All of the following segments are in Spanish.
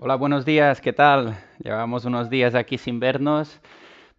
Hola, buenos días, ¿qué tal? Llevamos unos días aquí sin vernos.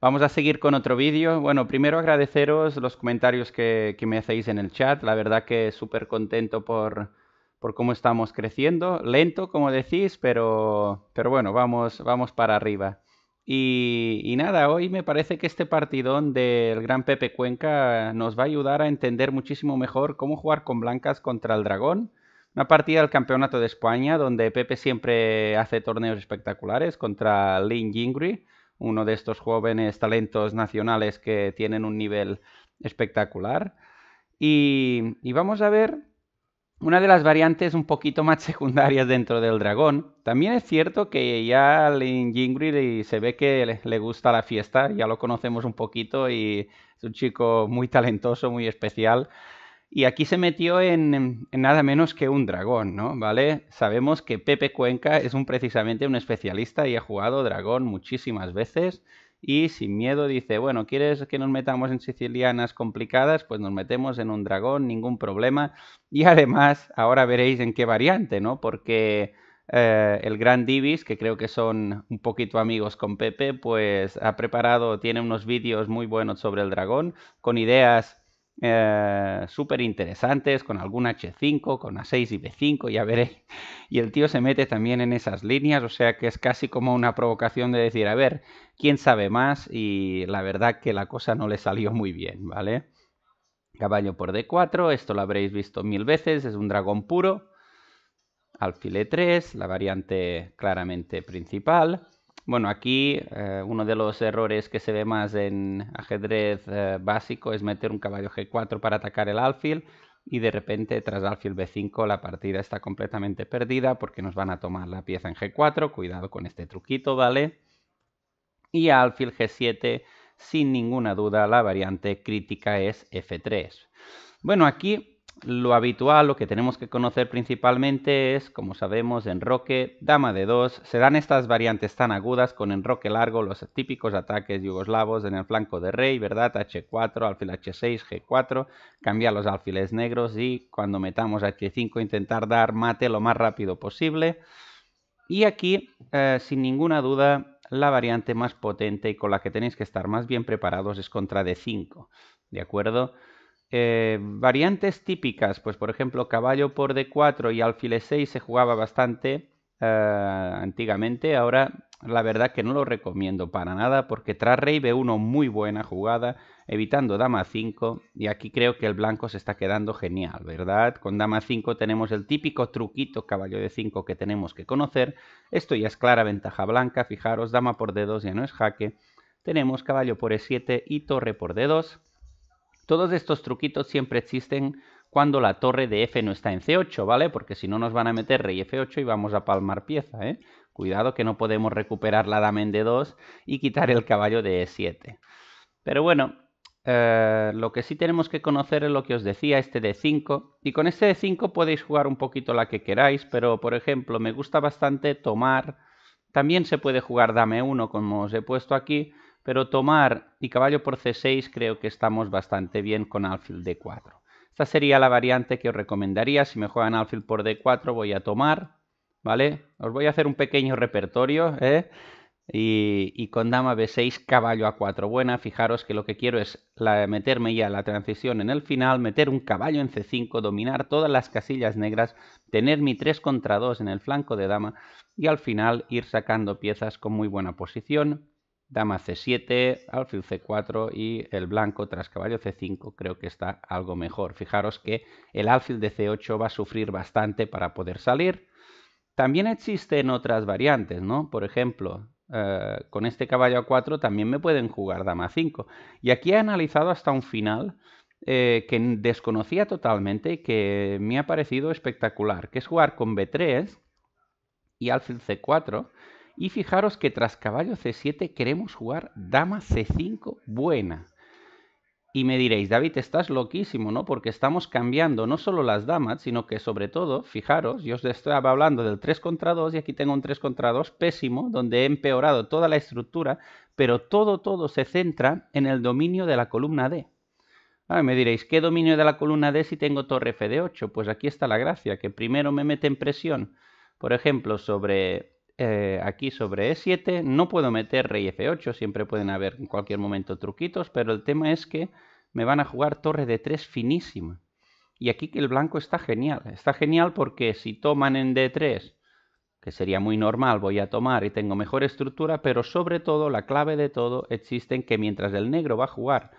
Vamos a seguir con otro vídeo. Bueno, primero agradeceros los comentarios que, me hacéis en el chat. La verdad que súper contento por, por, cómo estamos creciendo. Lento, como decís, pero, pero bueno, vamos, vamos para arriba. Y, y, nada, hoy me parece que este partidón del gran Pepe Cuenca nos va a ayudar a entender muchísimo mejor cómo jugar con blancas contra el dragón una partida del Campeonato de España donde Pepe siempre hace torneos espectaculares contra Lin Jingri, uno de estos jóvenes talentos nacionales que tienen un nivel espectacular. Y, vamos a ver una de las variantes un poquito más secundarias dentro del dragón. También es cierto que ya Lin Jingri se ve que le gusta la fiesta, ya lo conocemos un poquito y es un chico muy talentoso, muy especial. Y aquí se metió en, nada menos que un dragón, ¿no? ¿Vale? Sabemos que Pepe Cuenca es un, precisamente un especialista y ha jugado dragón muchísimas veces. Y sin miedo dice, bueno, ¿quieres que nos metamos en sicilianas complicadas? Pues nos metemos en un dragón, ningún problema. Y además, ahora veréis en qué variante, ¿no? Porque eh, el gran Divis, que creo que son un poquito amigos con Pepe, pues ha preparado, tiene unos vídeos muy buenos sobre el dragón, con ideas eh, súper interesantes con algún H5, con A6 y B5, ya veréis... Y el tío se mete también en esas líneas, o sea que es casi como una provocación de decir, a ver, ¿quién sabe más? Y la verdad que la cosa no le salió muy bien, ¿vale? Caballo por D4, esto lo habréis visto mil veces, es un dragón puro. Alfil E3, la variante claramente principal. Bueno, aquí eh, uno de los errores que se ve más en ajedrez eh, básico es meter un caballo G4 para atacar el alfil y de repente tras alfil B5 la partida está completamente perdida porque nos van a tomar la pieza en G4, cuidado con este truquito, ¿vale? Y alfil G7, sin ninguna duda la variante crítica es F3. Bueno, aquí lo habitual, lo que tenemos que conocer principalmente es, como sabemos, enroque, dama de 2 Se dan estas variantes tan agudas con enroque largo, los típicos ataques yugoslavos en el flanco de rey, ¿verdad? H4, alfil H6, G4, cambiar los alfiles negros y cuando metamos H5 intentar dar mate lo más rápido posible. Y aquí, eh, sin ninguna duda, la variante más potente y con la que tenéis que estar más bien preparados es contra D5, ¿de acuerdo? Eh, variantes típicas, pues por ejemplo caballo por d4 y alfil 6 se jugaba bastante eh, antiguamente, ahora la verdad que no lo recomiendo para nada porque tras rey b1 muy buena jugada, evitando dama 5 y aquí creo que el blanco se está quedando genial, ¿verdad? Con dama 5 tenemos el típico truquito caballo de 5 que tenemos que conocer, esto ya es clara ventaja blanca, fijaros, dama por d2 ya no es jaque, tenemos caballo por e7 y torre por d2, todos estos truquitos siempre existen cuando la torre de F no está en C8, ¿vale? Porque si no nos van a meter rey F8 y vamos a palmar pieza, ¿eh? Cuidado que no podemos recuperar la dama en D2 y quitar el caballo de E7. Pero bueno, eh, lo que sí tenemos que conocer es lo que os decía, este D5. Y con este D5 podéis jugar un poquito la que queráis, pero por ejemplo me gusta bastante tomar... También se puede jugar dame 1 como os he puesto aquí, pero tomar y caballo por c6 creo que estamos bastante bien con alfil d4. Esta sería la variante que os recomendaría. Si me juegan alfil por d4 voy a tomar, ¿vale? Os voy a hacer un pequeño repertorio, ¿eh? Y, con dama b6, caballo a4 buena. Fijaros que lo que quiero es meterme ya la transición en el final, meter un caballo en c5, dominar todas las casillas negras, tener mi 3 contra 2 en el flanco de dama y al final ir sacando piezas con muy buena posición dama c7, alfil c4 y el blanco tras caballo c5 creo que está algo mejor. Fijaros que el alfil de c8 va a sufrir bastante para poder salir. También existen otras variantes, ¿no? Por ejemplo, eh, con este caballo a4 también me pueden jugar dama 5. Y aquí he analizado hasta un final eh, que desconocía totalmente y que me ha parecido espectacular, que es jugar con b3 y alfil c4 y fijaros que tras caballo c7 queremos jugar dama c5 buena. Y me diréis, David, estás loquísimo, ¿no? Porque estamos cambiando no solo las damas, sino que sobre todo, fijaros, yo os estaba hablando del 3 contra 2 y aquí tengo un 3 contra 2 pésimo, donde he empeorado toda la estructura, pero todo, todo se centra en el dominio de la columna D. Ah, me diréis, ¿qué dominio de la columna D si tengo torre F de 8? Pues aquí está la gracia, que primero me mete en presión, por ejemplo, sobre eh, aquí sobre E7. No puedo meter rey F8, siempre pueden haber en cualquier momento truquitos, pero el tema es que me van a jugar torre de 3 finísima. Y aquí que el blanco está genial. Está genial porque si toman en D3, que sería muy normal, voy a tomar y tengo mejor estructura, pero sobre todo la clave de todo existe en que mientras el negro va a jugar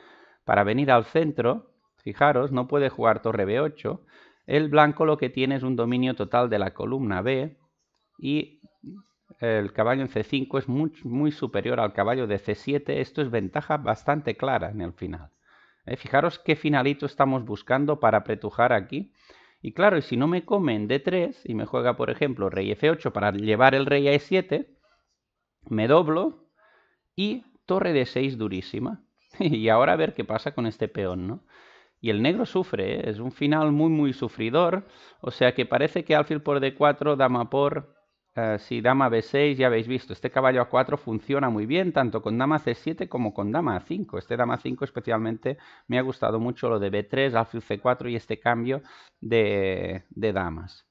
para venir al centro, fijaros, no puede jugar torre B8, el blanco lo que tiene es un dominio total de la columna B y el caballo en C5 es muy, superior al caballo de C7. Esto es ventaja bastante clara en el final. Eh, fijaros qué finalito estamos buscando para apretujar aquí. Y claro, y si no me comen D3 y me juega, por ejemplo, rey F8 para llevar el rey a E7, me doblo y torre d 6 durísima. y ahora a ver qué pasa con este peón, ¿no? Y el negro sufre, ¿eh? es un final muy, muy sufridor. O sea que parece que alfil por D4, dama por eh, si dama b6, ya habéis visto, este caballo a 4 funciona muy bien, tanto con dama c7 como con dama a 5. Este dama a 5 especialmente me ha gustado mucho lo de b3, alfil c4 y este cambio de, damas.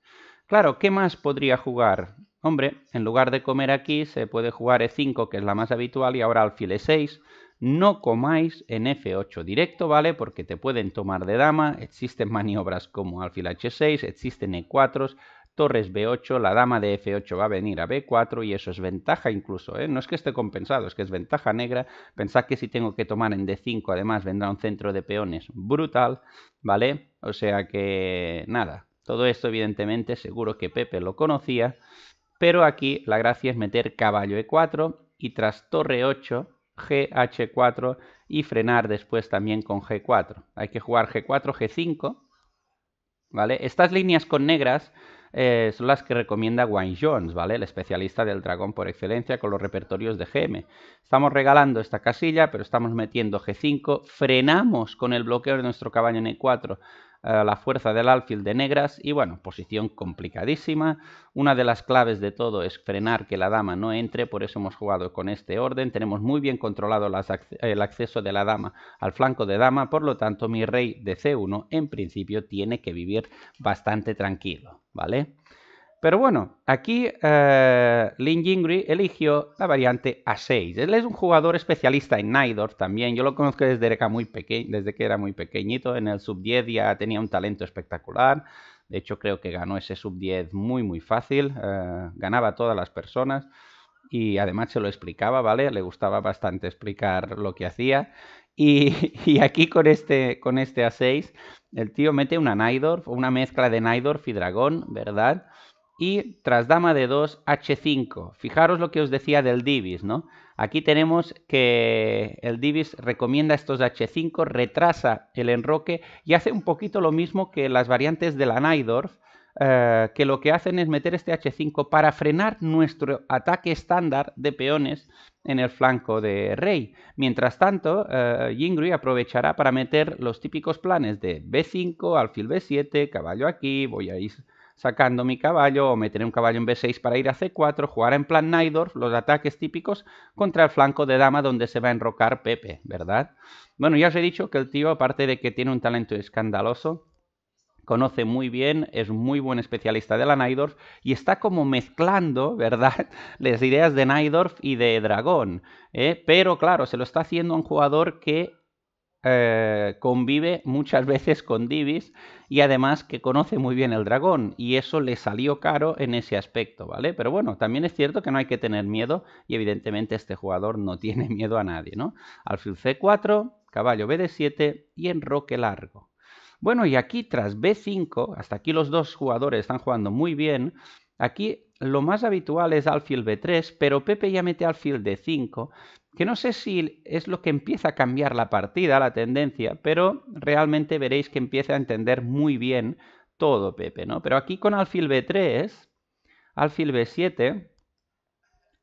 Claro, ¿qué más podría jugar? Hombre, en lugar de comer aquí, se puede jugar e5, que es la más habitual, y ahora alfil e6. No comáis en f8 directo, ¿vale? Porque te pueden tomar de dama, existen maniobras como alfil h6, existen e4, s torres b8, la dama de f8 va a venir a b4 y eso es ventaja incluso, ¿eh? no es que esté compensado, es que es ventaja negra. Pensad que si tengo que tomar en d5 además vendrá un centro de peones brutal, ¿vale? O sea que nada, todo esto evidentemente seguro que Pepe lo conocía, pero aquí la gracia es meter caballo e4 y tras torre 8, gh4 y frenar después también con g4. Hay que jugar g4, g5, ¿vale? Estas líneas con negras eh, son las que recomienda Wayne Jones, ¿vale? El especialista del dragón por excelencia con los repertorios de GM. Estamos regalando esta casilla, pero estamos metiendo G5, frenamos con el bloqueo de nuestro caballo en E4 eh, la fuerza del alfil de negras y bueno, posición complicadísima. Una de las claves de todo es frenar que la dama no entre, por eso hemos jugado con este orden. Tenemos muy bien controlado el acceso de la dama al flanco de dama, por lo tanto mi rey de C1 en principio tiene que vivir bastante tranquilo, ¿vale? Pero bueno, aquí eh, Lin Jingri eligió la variante A6. Él es un jugador especialista en Nidor también. Yo lo conozco desde que, muy desde que era muy pequeñito. En el sub-10 ya tenía un talento espectacular. De hecho, creo que ganó ese sub-10 muy, muy fácil. Eh, ganaba a todas las personas. Y además se lo explicaba, ¿vale? Le gustaba bastante explicar lo que hacía. Y, aquí con este, con este A6, el tío mete una Nidorf, una mezcla de Nidorf y Dragón, ¿verdad? y tras dama de 2, h5. Fijaros lo que os decía del divis, ¿no? Aquí tenemos que el divis recomienda estos h5, retrasa el enroque y hace un poquito lo mismo que las variantes de la Neidorf, eh, que lo que hacen es meter este h5 para frenar nuestro ataque estándar de peones en el flanco de rey. Mientras tanto, eh, aprovechará para meter los típicos planes de b5, alfil b7, caballo aquí, voy a ir sacando mi caballo o meter un caballo en b6 para ir a c4, jugar en plan Naidorf los ataques típicos contra el flanco de dama donde se va a enrocar Pepe, ¿verdad? Bueno, ya os he dicho que el tío, aparte de que tiene un talento escandaloso, conoce muy bien, es muy buen especialista de la Naidorf y está como mezclando, ¿verdad?, las ideas de Naidorf y de Dragón. ¿eh? Pero claro, se lo está haciendo a un jugador que eh, convive muchas veces con Divis y además que conoce muy bien el dragón y eso le salió caro en ese aspecto, ¿vale? Pero bueno, también es cierto que no hay que tener miedo y evidentemente este jugador no tiene miedo a nadie, ¿no? Alfil C4, caballo BD7 y enroque largo. Bueno, y aquí tras B5, hasta aquí los dos jugadores están jugando muy bien, aquí lo más habitual es alfil B3, pero Pepe ya mete alfil D5 que no sé si es lo que empieza a cambiar la partida, la tendencia, pero realmente veréis que empieza a entender muy bien todo Pepe, ¿no? Pero aquí con alfil b3, alfil b7,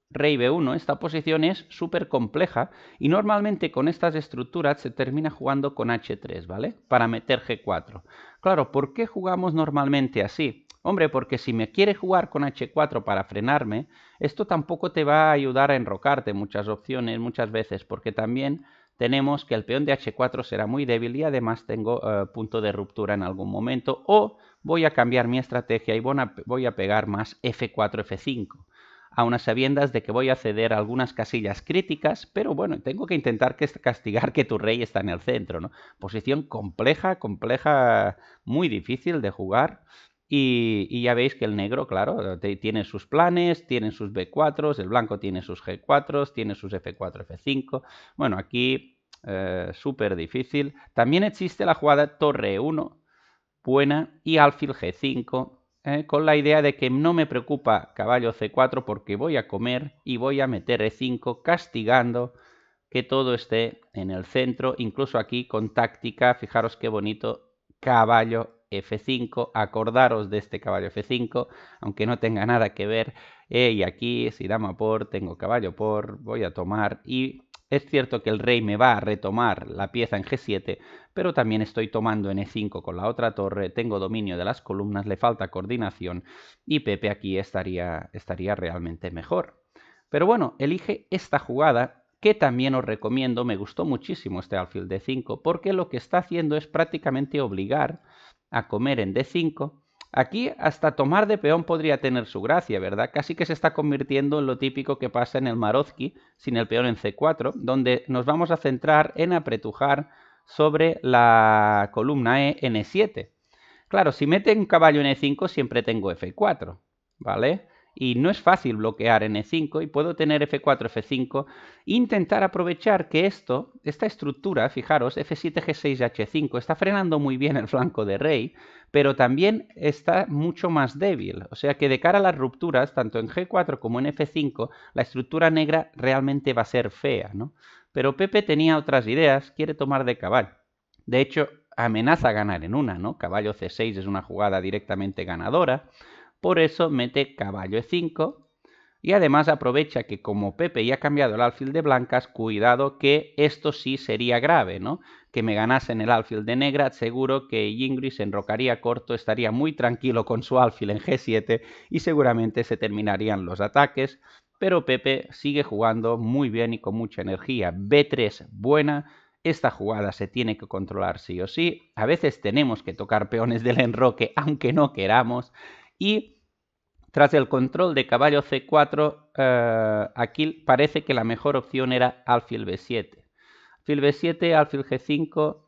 rey b1, esta posición es súper compleja y normalmente con estas estructuras se termina jugando con h3, ¿vale? Para meter g4. Claro, ¿por qué jugamos normalmente así? Hombre, porque si me quiere jugar con H4 para frenarme, esto tampoco te va a ayudar a enrocarte muchas opciones, muchas veces, porque también tenemos que el peón de H4 será muy débil y además tengo eh, punto de ruptura en algún momento, o voy a cambiar mi estrategia y voy a pegar más F4, F5 a unas sabiendas de que voy a ceder algunas casillas críticas, pero bueno, tengo que intentar castigar que tu rey está en el centro, ¿no? Posición compleja, compleja, muy difícil de jugar y, ya veis que el negro, claro, eh, tiene sus planes, tiene sus b 4 el blanco tiene sus g 4 tiene sus F4, F5. Bueno, aquí eh, súper difícil. También existe la jugada torre 1, buena, y alfil G5, eh, con la idea de que no me preocupa caballo C4 porque voy a comer y voy a meter E5 castigando que todo esté en el centro, incluso aquí con táctica, fijaros qué bonito, caballo F5, acordaros de este caballo F5, aunque no tenga nada que ver, y aquí si dama por, tengo caballo por, voy a tomar, y es cierto que el rey me va a retomar la pieza en G7, pero también estoy tomando en E5 con la otra torre, tengo dominio de las columnas, le falta coordinación, y Pepe aquí estaría, estaría realmente mejor. Pero bueno, elige esta jugada que también os recomiendo, me gustó muchísimo este alfil de 5, porque lo que está haciendo es prácticamente obligar a comer en D5. Aquí hasta tomar de peón podría tener su gracia, ¿verdad? Casi que se está convirtiendo en lo típico que pasa en el Marozki sin el peón en C4, donde nos vamos a centrar en apretujar sobre la columna E en E7. Claro, si mete un caballo en E5 siempre tengo F4, ¿vale? y no es fácil bloquear en e 5 y puedo tener F4, F5, intentar aprovechar que esto, esta estructura, fijaros, F7, G6, H5, está frenando muy bien el flanco de rey, pero también está mucho más débil. O sea que de cara a las rupturas, tanto en G4 como en F5, la estructura negra realmente va a ser fea, ¿no? Pero Pepe tenía otras ideas, quiere tomar de caballo. De hecho, amenaza ganar en una, ¿no? Caballo C6 es una jugada directamente ganadora por eso mete caballo e5 y además aprovecha que como Pepe ya ha cambiado el alfil de blancas, cuidado que esto sí sería grave, ¿no? Que me ganasen el alfil de negra, seguro que Ingris enrocaría corto, estaría muy tranquilo con su alfil en G7 y seguramente se terminarían los ataques, pero Pepe sigue jugando muy bien y con mucha energía. B3 buena, esta jugada se tiene que controlar sí o sí. A veces tenemos que tocar peones del enroque aunque no queramos y tras el control de caballo C4, eh, aquí parece que la mejor opción era alfil B7. Alfil B7, alfil G5,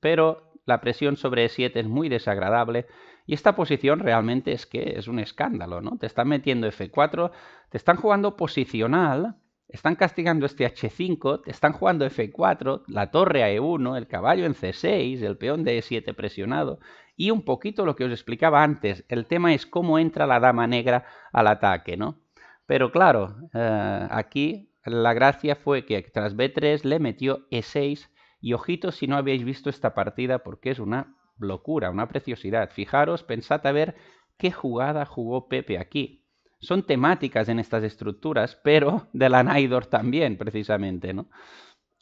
pero la presión sobre E7 es muy desagradable y esta posición realmente es que es un escándalo, ¿no? Te están metiendo F4, te están jugando posicional están castigando este H5, están jugando F4, la torre a E1, el caballo en C6, el peón de E7 presionado y un poquito lo que os explicaba antes. El tema es cómo entra la dama negra al ataque, ¿no? Pero claro, eh, aquí la gracia fue que tras B3 le metió E6 y ojito si no habéis visto esta partida porque es una locura, una preciosidad. Fijaros, pensad a ver qué jugada jugó Pepe aquí son temáticas en estas estructuras, pero de la Naidor también, precisamente, ¿no?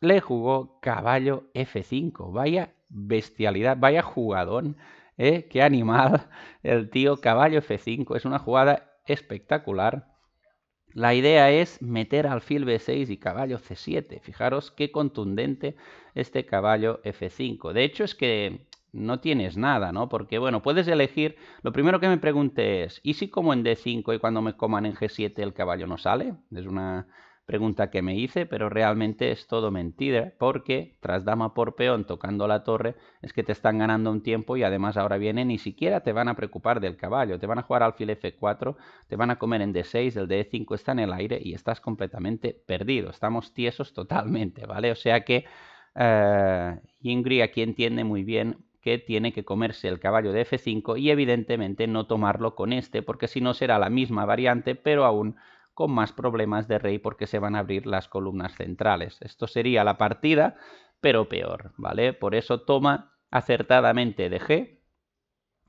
Le jugó caballo F5, vaya bestialidad, vaya jugadón, ¿eh? qué animal el tío caballo F5, es una jugada espectacular. La idea es meter alfil B6 y caballo C7. Fijaros qué contundente este caballo F5. De hecho, es que no tienes nada, ¿no? Porque, bueno, puedes elegir. Lo primero que me pregunté es: ¿y si como en D5 y cuando me coman en G7 el caballo no sale? Es una pregunta que me hice, pero realmente es todo mentira, porque tras dama por peón tocando la torre, es que te están ganando un tiempo y además ahora viene, ni siquiera te van a preocupar del caballo, te van a jugar alfil F4, te van a comer en D6, el D5 está en el aire y estás completamente perdido, estamos tiesos totalmente, ¿vale? O sea que Ingrid eh, aquí entiende muy bien que tiene que comerse el caballo de F5 y evidentemente no tomarlo con este porque si no será la misma variante pero aún con más problemas de rey porque se van a abrir las columnas centrales. Esto sería la partida pero peor, ¿vale? Por eso toma acertadamente de G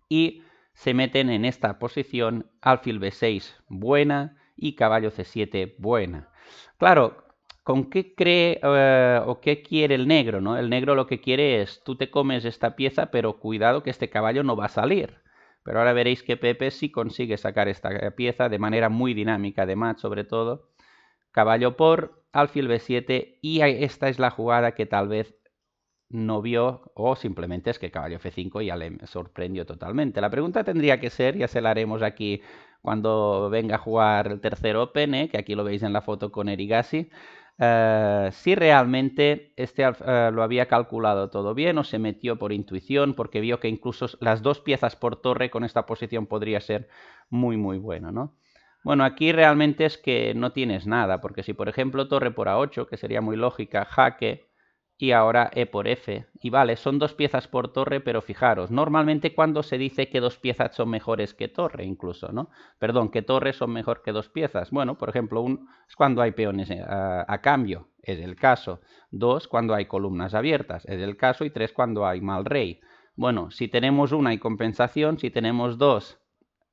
y se meten en esta posición alfil B6 buena y caballo C7 buena. Claro, ¿Con qué cree eh, o qué quiere el negro? ¿no? El negro lo que quiere es, tú te comes esta pieza, pero cuidado que este caballo no va a salir. Pero ahora veréis que Pepe sí consigue sacar esta eh, pieza de manera muy dinámica, match sobre todo. Caballo por, alfil b7, y esta es la jugada que tal vez no vio, o simplemente es que caballo f5 ya le sorprendió totalmente. La pregunta tendría que ser, ya se la haremos aquí cuando venga a jugar el tercer Open, que aquí lo veis en la foto con Erigasi, eh, si realmente este eh, lo había calculado todo bien o se metió por intuición porque vio que incluso las dos piezas por torre con esta posición podría ser muy muy bueno, ¿no? Bueno, aquí realmente es que no tienes nada, porque si por ejemplo torre por a8, que sería muy lógica, jaque, y ahora E por F. Y vale, son dos piezas por torre, pero fijaros, normalmente cuando se dice que dos piezas son mejores que torre incluso, ¿no? Perdón, que torres son mejor que dos piezas. Bueno, por ejemplo, un, es cuando hay peones eh, a, a cambio, es el caso. Dos, cuando hay columnas abiertas, es el caso. Y tres, cuando hay mal rey. Bueno, si tenemos una y compensación, si tenemos dos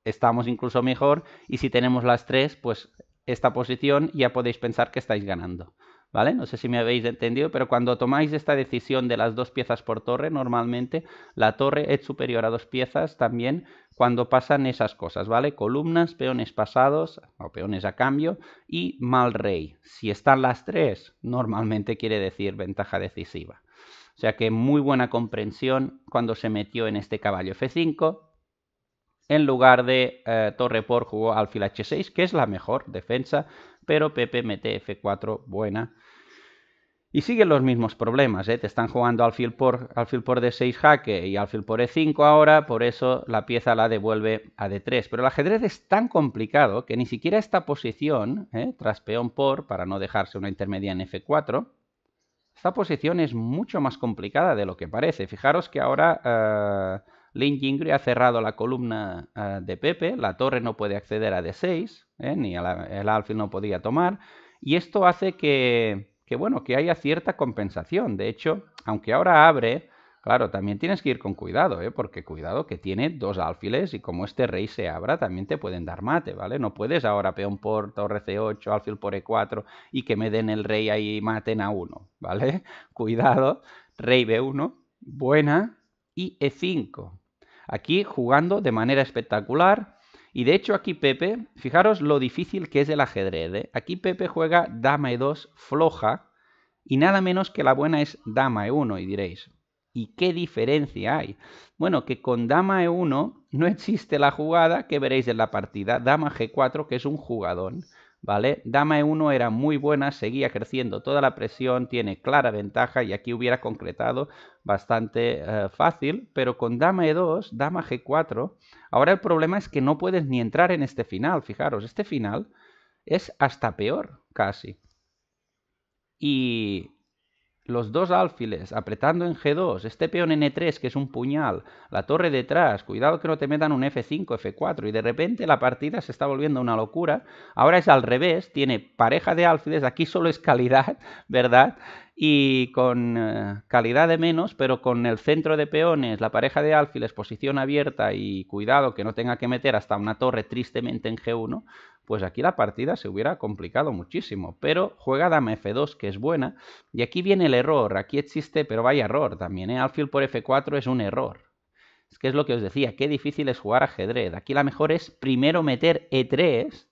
estamos incluso mejor y si tenemos las tres, pues esta posición ya podéis pensar que estáis ganando. No sé si me habéis entendido, pero cuando tomáis esta decisión de las dos piezas por torre, normalmente la torre es superior a dos piezas también cuando pasan esas cosas, ¿vale? Columnas, peones pasados o peones a cambio y mal rey. Si están las tres, normalmente quiere decir ventaja decisiva. O sea que muy buena comprensión cuando se metió en este caballo F5. En lugar de eh, torre por jugó alfil H6, que es la mejor defensa pero Pepe mete F4, buena. Y siguen los mismos problemas, ¿eh? te están jugando alfil por, alfil por D6 jaque y alfil por E5 ahora, por eso la pieza la devuelve a D3. Pero el ajedrez es tan complicado que ni siquiera esta posición, ¿eh? tras peón por, para no dejarse una intermedia en F4, esta posición es mucho más complicada de lo que parece. Fijaros que ahora... Eh, Lin ha cerrado la columna ah, de Pepe, la torre no puede acceder a D6, ¿eh? ni el alfil no podía tomar, y esto hace que, bueno, que haya cierta compensación. De hecho, aunque ahora abre, claro, también tienes que ir con cuidado, ¿eh? porque cuidado que tiene dos alfiles y como este rey se abra, también te pueden dar mate, ¿vale? No puedes ahora peón por torre C8, alfil por E4 y que me den el rey ahí y maten a uno, ¿vale? Cuidado, rey B1, buena, y E5. Aquí jugando de manera espectacular. Y de hecho aquí Pepe, fijaros lo difícil que es el ajedrez. ¿eh? Aquí Pepe juega dama e2 floja y nada menos que la buena es dama e1 y diréis, ¿y qué diferencia hay? Bueno, que con dama e1 no existe la jugada que veréis en la partida, dama g4 que es un jugadón. ¿vale? Dama E1 era muy buena, seguía creciendo toda la presión, tiene clara ventaja y aquí hubiera concretado bastante eh, fácil, pero con Dama E2, Dama G4, ahora el problema es que no puedes ni entrar en este final, fijaros, este final es hasta peor casi. Y, los dos alfiles apretando en G2, este peón en E3 que es un puñal, la torre detrás, cuidado que no te metan un F5, F4 y de repente la partida se está volviendo una locura. Ahora es al revés, tiene pareja de alfiles, aquí solo es calidad, ¿verdad? y con eh, calidad de menos, pero con el centro de peones, la pareja de alfiles, posición abierta y cuidado que no tenga que meter hasta una torre tristemente en G1, pues aquí la partida se hubiera complicado muchísimo. Pero juega dama f2, que es buena, y aquí viene el error. Aquí existe, pero vaya error también. ¿eh? Alfil por f4 es un error. Es que es lo que os decía, qué difícil es jugar ajedrez. Aquí la mejor es primero meter e3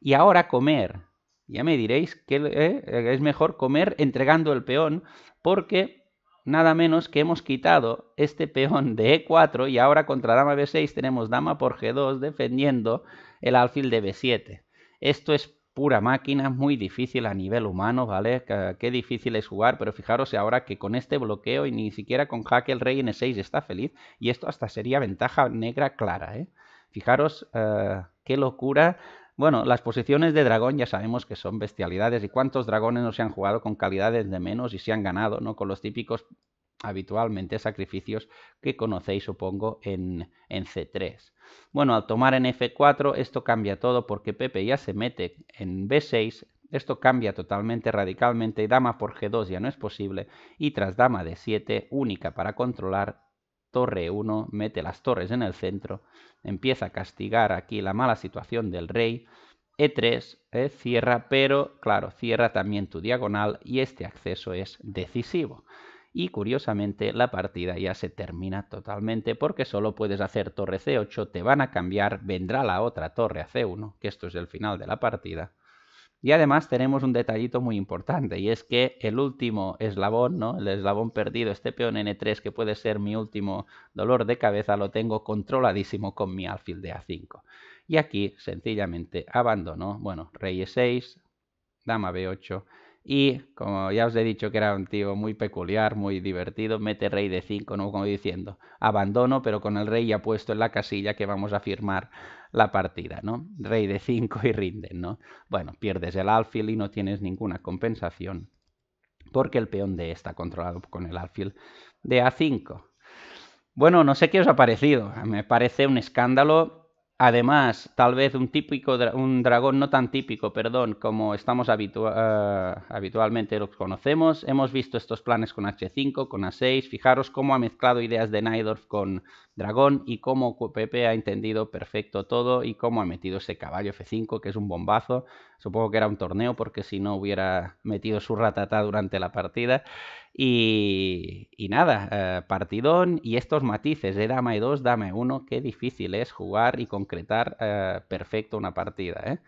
y ahora comer. Ya me diréis que eh, es mejor comer entregando el peón, porque nada menos que hemos quitado este peón de E4 y ahora contra dama B6 tenemos dama por G2 defendiendo el alfil de B7. Esto es pura máquina, muy difícil a nivel humano, ¿vale? Qué difícil es jugar, pero fijaros ahora que con este bloqueo y ni siquiera con jaque el rey en E6 está feliz y esto hasta sería ventaja negra clara, ¿eh? Fijaros eh, qué locura bueno, las posiciones de dragón ya sabemos que son bestialidades y cuántos dragones no se han jugado con calidades de menos y se han ganado, ¿no? Con los típicos habitualmente sacrificios que conocéis, supongo, en, en C3. Bueno, al tomar en F4 esto cambia todo porque Pepe ya se mete en B6, esto cambia totalmente, radicalmente, dama por G2 ya no es posible y tras dama de 7 única para controlar torre 1, mete las torres en el centro, empieza a castigar aquí la mala situación del rey, e3, eh, cierra, pero claro, cierra también tu diagonal y este acceso es decisivo. Y curiosamente la partida ya se termina totalmente porque solo puedes hacer torre C8, te van a cambiar, vendrá la otra torre a C1, que esto es el final de la partida, y además tenemos un detallito muy importante y es que el último eslabón, ¿no? El eslabón perdido, este peón N3 que puede ser mi último dolor de cabeza, lo tengo controladísimo con mi alfil de A5. Y aquí sencillamente abandono, bueno, rey E6, dama B8 y como ya os he dicho que era un tío muy peculiar, muy divertido, mete rey de 5, ¿no? Como diciendo, abandono, pero con el rey ya puesto en la casilla que vamos a firmar la partida, ¿no? Rey de 5 y rinden, ¿no? Bueno, pierdes el alfil y no tienes ninguna compensación porque el peón de está controlado con el alfil de A5. Bueno, no sé qué os ha parecido. Me parece un escándalo Además, tal vez un típico un dragón no tan típico, perdón, como estamos eh, habitualmente los conocemos. Hemos visto estos planes con H5, con A6. Fijaros cómo ha mezclado ideas de Nydorf con dragón y cómo Pepe ha entendido perfecto todo y cómo ha metido ese caballo F5, que es un bombazo. Supongo que era un torneo porque si no hubiera metido su ratata durante la partida. Y, nada, eh, partidón y estos matices de dama E2, dama E1, qué difícil es jugar y concretar eh, perfecto una partida. ¿eh?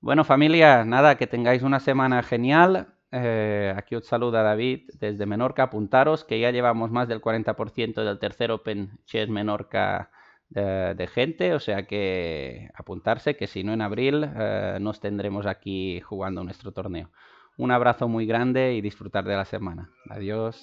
Bueno familia, nada, que tengáis una semana genial. Eh, aquí os saluda David desde Menorca. Apuntaros que ya llevamos más del 40% del tercer Open Chess Menorca de, gente, o sea que apuntarse, que si no en abril eh, nos tendremos aquí jugando nuestro torneo. Un abrazo muy grande y disfrutar de la semana. Adiós.